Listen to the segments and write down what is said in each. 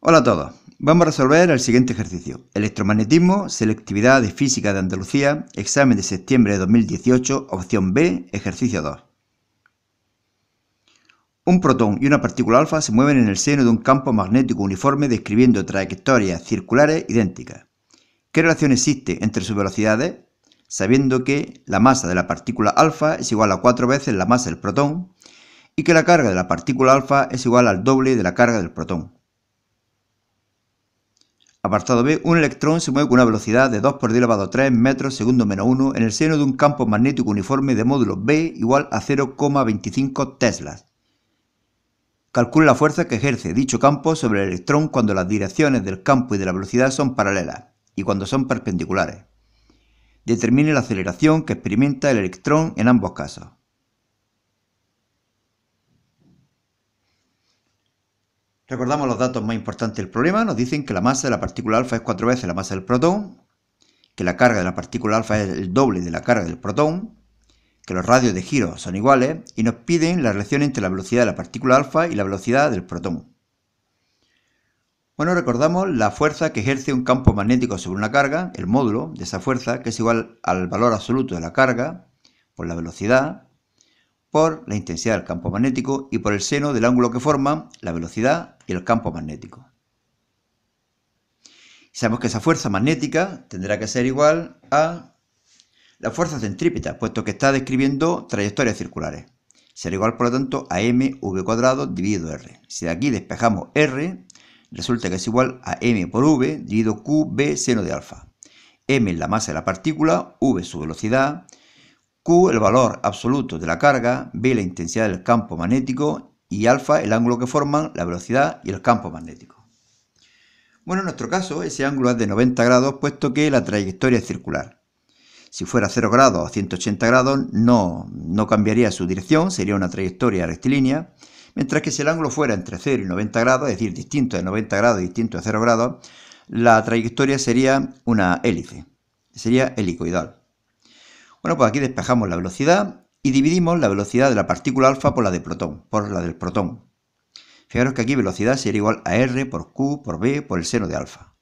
Hola a todos. Vamos a resolver el siguiente ejercicio. Electromagnetismo, selectividad de física de Andalucía, examen de septiembre de 2018, opción B, ejercicio 2. Un protón y una partícula alfa se mueven en el seno de un campo magnético uniforme describiendo trayectorias circulares idénticas. ¿Qué relación existe entre sus velocidades? Sabiendo que la masa de la partícula alfa es igual a cuatro veces la masa del protón y que la carga de la partícula alfa es igual al doble de la carga del protón. Apartado B. Un electrón se mueve con una velocidad de 2 por 10 elevado a 3 metros segundo menos 1 en el seno de un campo magnético uniforme de módulo B igual a 0,25 teslas. Calcule la fuerza que ejerce dicho campo sobre el electrón cuando las direcciones del campo y de la velocidad son paralelas y cuando son perpendiculares. Determine la aceleración que experimenta el electrón en ambos casos. Recordamos los datos más importantes del problema. Nos dicen que la masa de la partícula alfa es cuatro veces la masa del protón, que la carga de la partícula alfa es el doble de la carga del protón, que los radios de giro son iguales y nos piden la relación entre la velocidad de la partícula alfa y la velocidad del protón. Bueno, recordamos la fuerza que ejerce un campo magnético sobre una carga, el módulo de esa fuerza, que es igual al valor absoluto de la carga, por la velocidad, por la intensidad del campo magnético y por el seno del ángulo que forma la velocidad y campo magnético magnético. sabemos que esa fuerza magnética tendrá que ser igual a la fuerza centrípeta, puesto que está describiendo trayectorias circulares. Será igual, por lo tanto, a mv cuadrado dividido r. Si de aquí despejamos r, resulta que es igual a m por v dividido q b seno de alfa. m es la masa de la partícula, v su velocidad, q el valor absoluto de la carga, b la intensidad del campo magnético y alfa el ángulo que forman la velocidad y el campo magnético. Bueno, en nuestro caso ese ángulo es de 90 grados puesto que la trayectoria es circular. Si fuera 0 grados o 180 grados no, no cambiaría su dirección, sería una trayectoria rectilínea, mientras que si el ángulo fuera entre 0 y 90 grados, es decir, distinto de 90 grados y distinto de 0 grados, la trayectoria sería una hélice, sería helicoidal. Bueno, pues aquí despejamos la velocidad y dividimos la velocidad de la partícula alfa por la, de protón, por la del protón. Fijaros que aquí velocidad será igual a r por q por b por el seno de alfa.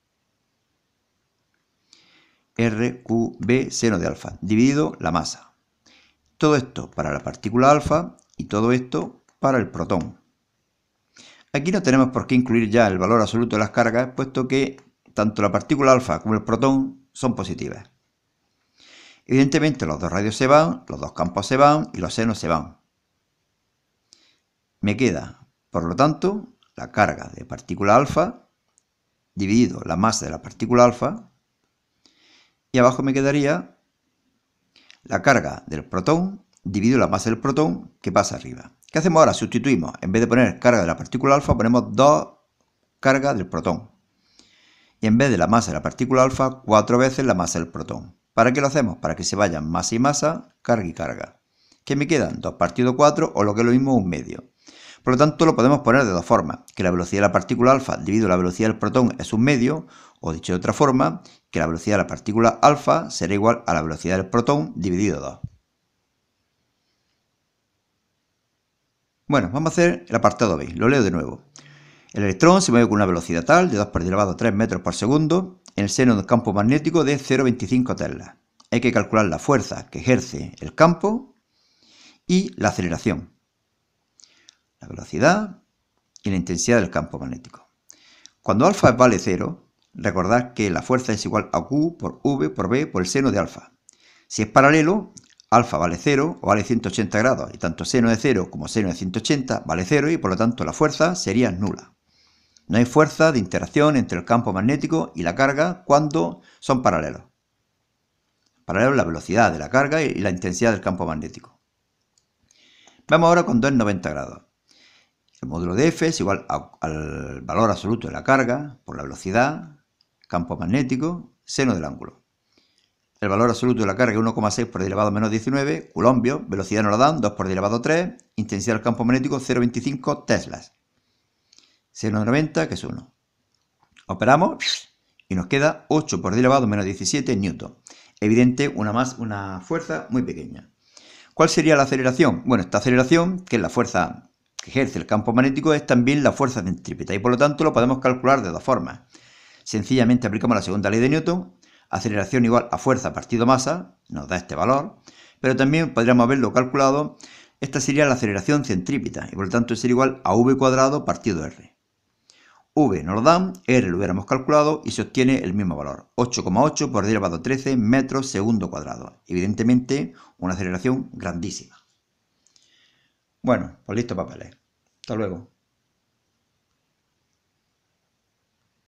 r, q, b, seno de alfa, dividido la masa. Todo esto para la partícula alfa y todo esto para el protón. Aquí no tenemos por qué incluir ya el valor absoluto de las cargas, puesto que tanto la partícula alfa como el protón son positivas. Evidentemente los dos radios se van, los dos campos se van y los senos se van. Me queda, por lo tanto, la carga de partícula alfa dividido la masa de la partícula alfa y abajo me quedaría la carga del protón dividido la masa del protón que pasa arriba. ¿Qué hacemos ahora? Sustituimos, en vez de poner carga de la partícula alfa, ponemos dos cargas del protón. Y en vez de la masa de la partícula alfa, cuatro veces la masa del protón. ¿Para qué lo hacemos? Para que se vayan masa y masa, carga y carga. ¿Qué me quedan? 2 partido 4 o lo que es lo mismo un medio. Por lo tanto, lo podemos poner de dos formas, que la velocidad de la partícula alfa dividido la velocidad del protón es un medio, o dicho de otra forma, que la velocidad de la partícula alfa será igual a la velocidad del protón dividido 2. Bueno, vamos a hacer el apartado B, lo leo de nuevo. El electrón se mueve con una velocidad tal de 2 por elevado a 3 metros por segundo en el seno del campo magnético de 0,25 Tesla. Hay que calcular la fuerza que ejerce el campo y la aceleración, la velocidad y la intensidad del campo magnético. Cuando alfa vale 0, recordad que la fuerza es igual a Q por V por B por el seno de alfa. Si es paralelo, alfa vale 0 o vale 180 grados, y tanto seno de 0 como seno de 180 vale 0 y por lo tanto la fuerza sería nula. No hay fuerza de interacción entre el campo magnético y la carga cuando son paralelos. Paralelos la velocidad de la carga y la intensidad del campo magnético. Vamos ahora con 2 90 grados. El módulo de F es igual al valor absoluto de la carga por la velocidad, campo magnético, seno del ángulo. El valor absoluto de la carga es 1,6 por elevado menos 19, culombios, velocidad no la dan, 2 por elevado 3, intensidad del campo magnético 0,25 teslas. 0,90, que es 1. Operamos y nos queda 8 por 10 elevado menos 17 newton. Evidente, una, más, una fuerza muy pequeña. ¿Cuál sería la aceleración? Bueno, esta aceleración, que es la fuerza que ejerce el campo magnético, es también la fuerza centrípeta y por lo tanto lo podemos calcular de dos formas. Sencillamente aplicamos la segunda ley de Newton, aceleración igual a fuerza partido masa, nos da este valor, pero también podríamos haberlo calculado, esta sería la aceleración centrípeta y por lo tanto es igual a v cuadrado partido r. V lo dan, R lo hubiéramos calculado y se obtiene el mismo valor, 8,8 por 10 elevado a 13 metros segundo cuadrado. Evidentemente, una aceleración grandísima. Bueno, pues listo papeles. Hasta luego.